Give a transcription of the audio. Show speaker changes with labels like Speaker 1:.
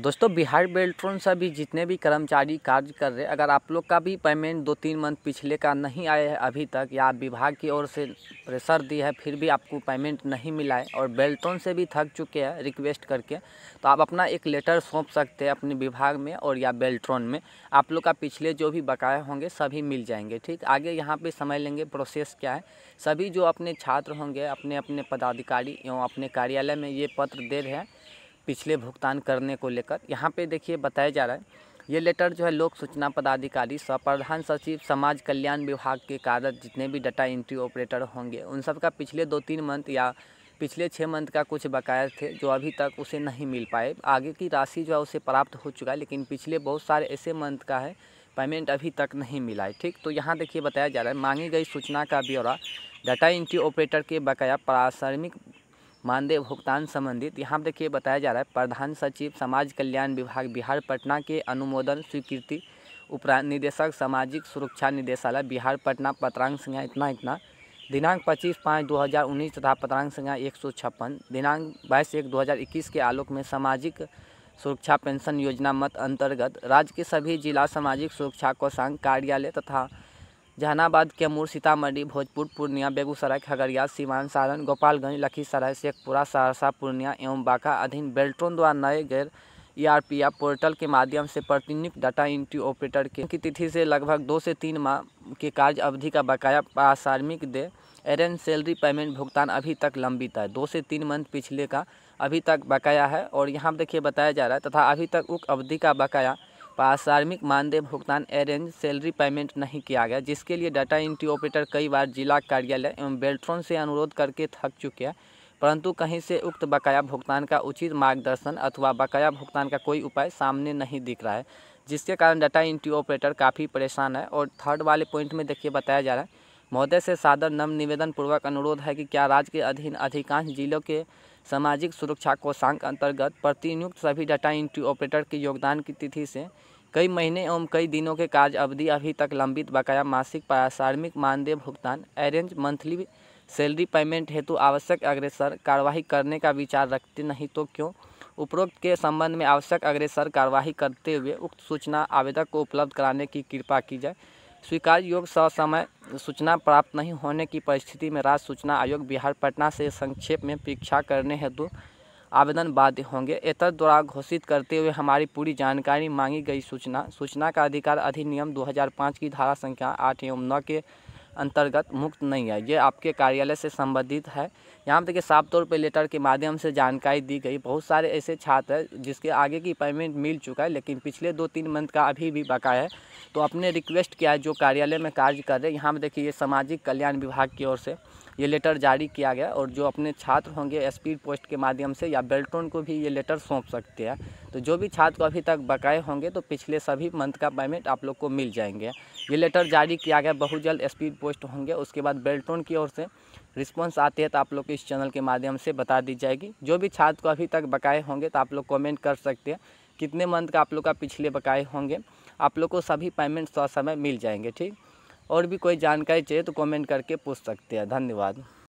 Speaker 1: दोस्तों बिहार बेल्ट्रोन से भी जितने भी कर्मचारी कार्य कर रहे अगर आप लोग का भी पेमेंट दो तीन मंथ पिछले का नहीं आया है अभी तक या विभाग की ओर से प्रेशर दी है फिर भी आपको पेमेंट नहीं मिला है और बेल्ट्रोन से भी थक चुके हैं रिक्वेस्ट करके तो आप अपना एक लेटर सौंप सकते हैं अपने विभाग में और या बेल्ट्रॉन में आप लोग का पिछले जो भी बकाया होंगे सभी मिल जाएंगे ठीक आगे यहाँ पर समझ लेंगे प्रोसेस क्या है सभी जो अपने छात्र होंगे अपने अपने पदाधिकारी एवं अपने कार्यालय में ये पत्र दे रहे हैं पिछले भुगतान करने को लेकर यहाँ पे देखिए बताया जा रहा है ये लेटर जो है लोक सूचना पदाधिकारी सह प्रधान सचिव समाज कल्याण विभाग के कारण जितने भी डाटा एंट्री ऑपरेटर होंगे उन सब का पिछले दो तीन मंथ या पिछले छः मंथ का कुछ बकाया थे जो अभी तक उसे नहीं मिल पाए आगे की राशि जो है उसे प्राप्त हो चुका है लेकिन पिछले बहुत सारे ऐसे मंथ का है पेमेंट अभी तक नहीं मिला है ठीक तो यहाँ देखिए बताया जा रहा है मांगी गई सूचना का ब्यौरा डाटा एंट्री ऑपरेटर के बकाया पारिश्रमिक मानदेय भुगतान संबंधित यहाँ पर देखिए बताया जा रहा है प्रधान सचिव समाज कल्याण विभाग बिहार पटना के अनुमोदन स्वीकृति उपरा निदेशक सामाजिक सुरक्षा निदेशालय बिहार पटना पत्रांक संख्या इतना इतना दिनांक 25 पाँच 2019 तथा पत्रांक संख्या एक सौ छप्पन दिनांक बाईस एक 2021 के आलोक में सामाजिक सुरक्षा पेंशन योजना मत अंतर्गत राज्य के सभी जिला सामाजिक सुरक्षा कोषांग कार्यालय तथा जहानाबाद कैमूर सीतामढ़ी भोजपुर पूर्णिया बेगूसराय खगड़िया सीवान सारण गोपालगंज लखीसराय शेखपुरा सहरसा पूर्णिया एवं बांका अधीन बेल्ट्रॉन द्वारा नए गैर ई या पोर्टल के माध्यम से प्रतिनियुक्त डाटा एंट्री ऑपरेटर के की तिथि से लगभग दो से तीन माह के कार्य अवधि का बकाया पारिश्रमिक दे एरेंज सैलरी पेमेंट भुगतान अभी तक लंबित है दो से तीन मंथ पिछले का अभी तक बकाया है और यहाँ देखिए बताया जा रहा है तथा अभी तक उक्त अवधि का बकाया पारिश्रमिक मानदेय भुगतान अरेंज सैलरी पेमेंट नहीं किया गया जिसके लिए डाटा एंट्री ऑपरेटर कई बार जिला कार्यालय एवं बेल्ट्रॉन से अनुरोध करके थक चुके हैं परंतु कहीं से उक्त बकाया भुगतान का उचित मार्गदर्शन अथवा बकाया भुगतान का कोई उपाय सामने नहीं दिख रहा है जिसके कारण डाटा एंट्री ऑपरेटर काफ़ी परेशान है और थर्ड वाले पॉइंट में देखिए बताया जा रहा है महोदय से सादर नम निवेदन पूर्वक अनुरोध है कि क्या राज्य के अधीन अधिकांश जिलों के सामाजिक सुरक्षा कोषांग अंतर्गत प्रतिनियुक्त सभी डाटा इंट्री ऑपरेटर के योगदान की तिथि से कई महीने एवं कई दिनों के कार्य अवधि अभी तक लंबित बकाया मासिक पारिश्रमिक मानदेय भुगतान अरेंज मंथली सैलरी पेमेंट हेतु आवश्यक अग्रेसर कार्यवाही करने का विचार रखते नहीं तो क्यों उपरोक्त के संबंध में आवश्यक अग्रेसर कार्यवाही करते हुए उक्त सूचना आवेदक को उपलब्ध कराने की कृपा की जाए स्वीकार योग्य ससमय सूचना प्राप्त नहीं होने की परिस्थिति में राज्य सूचना आयोग बिहार पटना से संक्षेप में परीक्षा करने हेतु आवेदन बाध्य होंगे एतर द्वारा घोषित करते हुए हमारी पूरी जानकारी मांगी गई सूचना सूचना का अधिकार अधिनियम 2005 की धारा संख्या आठ एवं नौ के अंतर्गत मुक्त नहीं है ये आपके कार्यालय से संबंधित है यहाँ पर देखिए साफ तौर पर लेटर के माध्यम से जानकारी दी गई बहुत सारे ऐसे छात्र हैं जिसके आगे की पेमेंट मिल चुका है लेकिन पिछले दो तीन मंथ का अभी भी बकाया है तो अपने रिक्वेस्ट किया है जो कार्यालय में कार्य कर रहे हैं यहाँ पर देखिए ये सामाजिक कल्याण विभाग की ओर से ये लेटर जारी किया गया और जो अपने छात्र होंगे स्पीड पोस्ट के माध्यम से या बेल्टोन को भी ये लेटर सौंप सकते हैं तो जो भी छात्र को अभी तक बकाए होंगे तो पिछले सभी मंथ का पेमेंट आप लोग को मिल जाएंगे ये लेटर जारी किया गया बहुत जल्द स्पीड पोस्ट होंगे उसके बाद बेल्टोन की ओर से रिस्पॉन्स आती है तो आप लोग को इस चैनल के माध्यम से बता दी जाएगी जो भी छात्र को अभी तक बकाए होंगे तो आप लोग कॉमेंट कर सकते हैं कितने मंथ का आप लोग का पिछले बकाए होंगे आप लोग को सभी पेमेंट सौ समय मिल जाएंगे ठीक और भी कोई जानकारी चाहिए तो कमेंट करके पूछ सकते हैं धन्यवाद